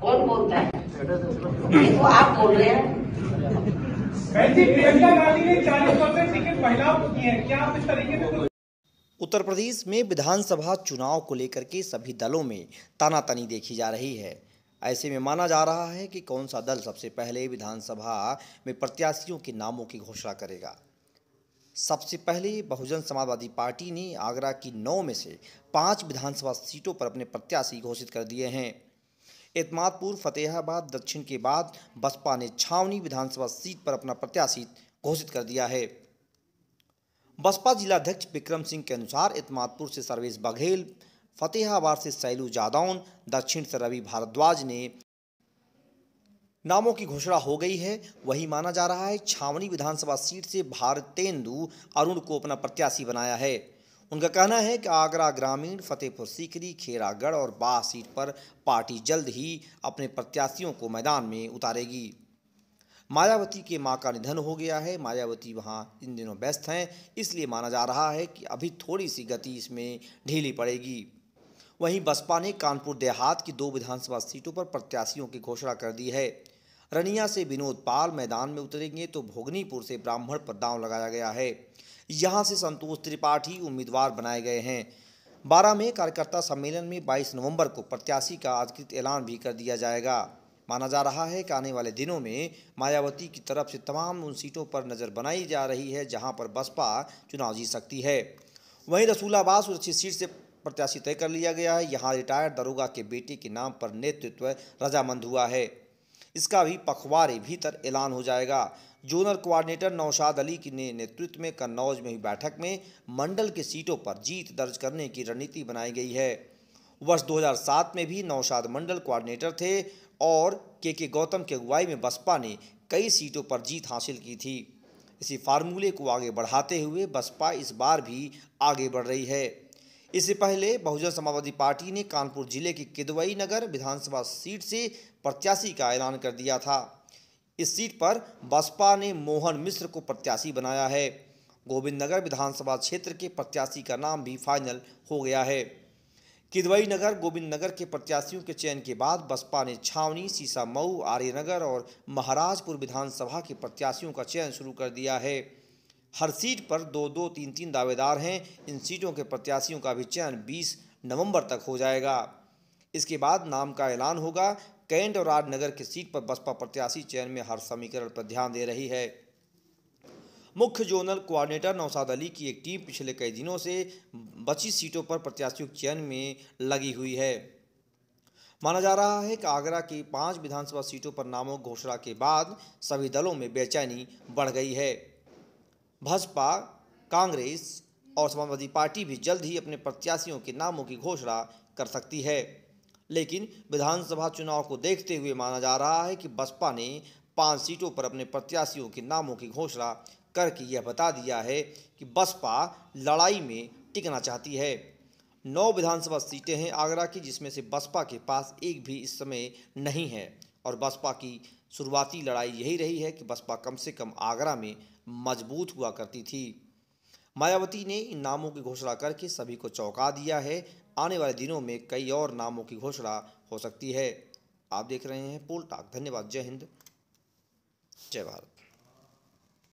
कौन बोलता है तो आप बोल रहे हैं प्रियंका गांधी ने चालीस परसेंट टिकट महिलाओं को क्या आप इस तरीके से उत्तर प्रदेश में विधानसभा चुनाव को लेकर के सभी दलों में तानातनी देखी जा रही है ऐसे में माना जा रहा है कि कौन सा दल सबसे पहले विधानसभा में प्रत्याशियों के नामों की घोषणा करेगा सबसे पहले बहुजन समाजवादी पार्टी ने आगरा की नौ में से पांच विधानसभा सीटों पर अपने प्रत्याशी घोषित कर दिए हैं एतमादपुर फतेहाबाद दक्षिण के बाद बसपा ने छावनी विधानसभा सीट पर अपना प्रत्याशी घोषित कर दिया है बसपा जिलाध्यक्ष विक्रम सिंह के अनुसार एतमादपुर से सर्वेश बघेल फतेहाबाद से सैलू जादौन दक्षिण से रवि भारद्वाज ने नामों की घोषणा हो गई है वही माना जा रहा है छावनी विधानसभा सीट से भारतेंदु अरुण को अपना प्रत्याशी बनाया है उनका कहना है कि आगरा ग्रामीण फतेहपुर सीकरी खेरागढ़ और बा सीट पर पार्टी जल्द ही अपने प्रत्याशियों को मैदान में उतारेगी मायावती के मां का निधन हो गया है मायावती वहां इन दिनों व्यस्त हैं इसलिए माना जा रहा है कि अभी थोड़ी सी गति इसमें ढीली पड़ेगी वहीं बसपा ने कानपुर देहात की दो विधानसभा सीटों पर प्रत्याशियों की घोषणा कर दी है रनिया से विनोद पाल मैदान में उतरेंगे तो भोगनीपुर से ब्राह्मण पर दाव लगाया गया है यहाँ से संतोष त्रिपाठी उम्मीदवार बनाए गए हैं बारह में कार्यकर्ता सम्मेलन में 22 नवंबर को प्रत्याशी का अधिकृत ऐलान भी कर दिया जाएगा माना जा रहा है कि आने वाले दिनों में मायावती की तरफ से तमाम उन सीटों पर नज़र बनाई जा रही है जहां पर बसपा चुनाव जीत सकती है वहीं रसूलाबाद सुरक्षित सीट से प्रत्याशी तय कर लिया गया है यहाँ रिटायर्ड दरोगा के बेटे के नाम पर नेतृत्व रजामंद हुआ है इसका भी पखवारे भीतर ऐलान हो जाएगा जोनल कोऑर्डिनेटर नौशाद अली ने नेतृत्व में कन्नौज में हुई बैठक में मंडल की सीटों पर जीत दर्ज करने की रणनीति बनाई गई है वर्ष 2007 में भी नौशाद मंडल कोऑर्डिनेटर थे और के के गौतम की अगुवाई में बसपा ने कई सीटों पर जीत हासिल की थी इसी फार्मूले को आगे बढ़ाते हुए बसपा इस बार भी आगे बढ़ रही है इससे पहले बहुजन समाजवादी पार्टी ने कानपुर जिले की किदवई नगर विधानसभा सीट से प्रत्याशी का ऐलान कर दिया था इस सीट पर बसपा ने मोहन मिश्र को प्रत्याशी बनाया है गोविंद नगर विधानसभा क्षेत्र के प्रत्याशी का नाम भी फाइनल हो गया है किदवई नगर गोविंद नगर के प्रत्याशियों के चयन के बाद बसपा ने छावनी सीसा मऊ आर्यनगर और महाराजपुर विधानसभा के प्रत्याशियों का चयन शुरू कर दिया है हर सीट पर दो दो तीन तीन दावेदार हैं इन सीटों के प्रत्याशियों का भी चयन 20 नवंबर तक हो जाएगा इसके बाद नाम का ऐलान होगा कैंट और राजनगर की सीट पर बसपा प्रत्याशी चयन में हर समीकरण पर ध्यान दे रही है मुख्य जोनल कोऑर्डिनेटर नौसाद अली की एक टीम पिछले कई दिनों से बची सीटों पर प्रत्याशियों के चयन में लगी हुई है माना जा रहा है कि आगरा की पांच विधानसभा सीटों पर नामों घोषणा के बाद सभी दलों में बेचैनी बढ़ गई है भाजपा कांग्रेस और समाजवादी पार्टी भी जल्द ही अपने प्रत्याशियों के नामों की घोषणा कर सकती है लेकिन विधानसभा चुनाव को देखते हुए माना जा रहा है कि बसपा ने पाँच सीटों पर अपने प्रत्याशियों के नामों की घोषणा करके यह बता दिया है कि बसपा लड़ाई में टिकना चाहती है नौ विधानसभा सीटें हैं आगरा की जिसमें से बसपा के पास एक भी इस समय नहीं है और बसपा की शुरुआती लड़ाई यही रही है कि बसपा कम से कम आगरा में मजबूत हुआ करती थी मायावती ने इन नामों की घोषणा करके सभी को चौंका दिया है आने वाले दिनों में कई और नामों की घोषणा हो सकती है आप देख रहे हैं पोल टाक धन्यवाद जय हिंद जय भारत